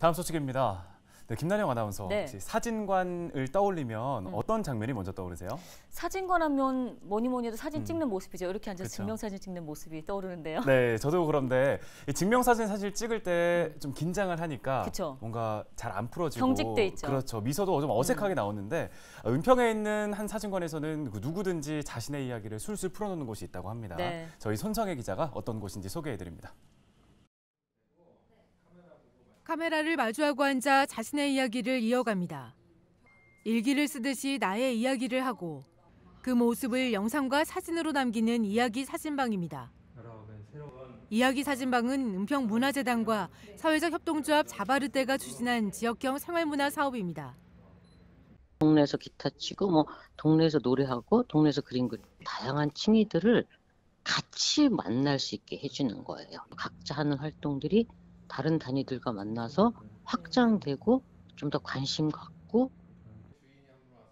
다음 소식입니다. 네, 김나영 아나운서 네. 사진관을 떠올리면 음. 어떤 장면이 먼저 떠오르세요? 사진관 하면 뭐니 뭐니 해도 사진 음. 찍는 모습이죠. 이렇게 앉아서 그쵸. 증명사진 찍는 모습이 떠오르는데요. 네, 저도 그런데 증명사진 사실 찍을 때좀 음. 긴장을 하니까 그쵸. 뭔가 잘 안 풀어지고 경직돼 있죠. 그렇죠. 미소도 좀 어색하게 음. 나오는데 아, 은평에 있는 한 사진관에서는 그 누구든지 자신의 이야기를 술술 풀어놓는 곳이 있다고 합니다. 네. 저희 손성애 기자가 어떤 곳인지 소개해드립니다. 카메라를 마주하고 앉아 자신의 이야기를 이어갑니다. 일기를 쓰듯이 나의 이야기를 하고 그 모습을 영상과 사진으로 남기는 이야기 사진방입니다. 이야기 사진방은 은평문화재단과 사회적 협동조합 자바르떼가 추진한 지역형 생활문화 사업입니다. 동네에서 기타 치고 뭐 동네에서 노래하고 동네에서 그림 그 다양한 층위들을 같이 만날 수 있게 해주는 거예요. 각자 하는 활동들이 다른 단위들과 만나서 확장되고 좀 더 관심 갖고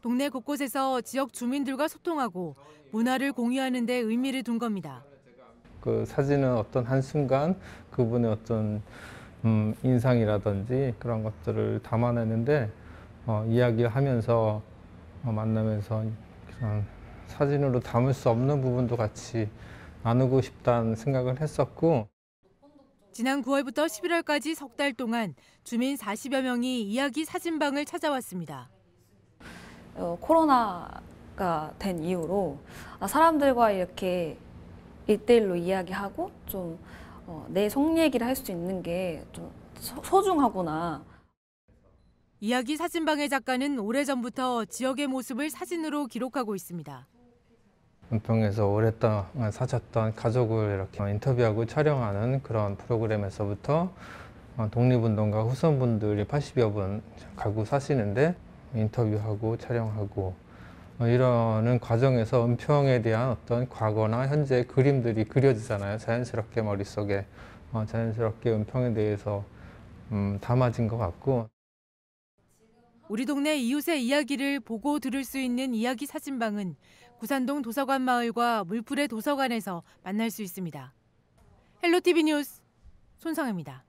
동네 곳곳에서 지역 주민들과 소통하고 문화를 공유하는 데 의미를 둔 겁니다. 그 사진은 어떤 한순간 그분의 어떤 음, 인상이라든지 그런 것들을 담아내는데 어, 이야기를 하면서 어, 만나면서 그런 사진으로 담을 수 없는 부분도 같이 나누고 싶다는 생각을 했었고 지난 9월부터 11월까지 석 달 동안 주민 40여 명이 이야기 사진방을 찾아왔습니다. 어, 코로나가 된 이후로 아, 사람들과 이렇게 일대일로 이야기하고 좀내 어, 얘기를 할 수 있는 게 좀 소중하구나. 이야기 사진방의 작가는 오래전부터 지역의 모습을 사진으로 기록하고 있습니다. 은평에서 오랫동안 사셨던 가족을 이렇게 인터뷰하고 촬영하는 그런 프로그램에서부터 어, 독립운동가 후손분들이 80여 분가고 사시는데 인터뷰하고 촬영하고 어, 이러는 과정에서 은평에 대한 어떤 과거나 현재 그림들이 그려지잖아요. 자연스럽게 머릿속에 어, 자연스럽게 은평에 대해서 음, 담아진 것 같고 우리 동네 이웃의 이야기를 보고 들을 수 있는 이야기 사진방은 구산동 도서관 마을과 물풀의 도서관에서 만날 수 있습니다. 헬로티비 뉴스 손성혜입니다.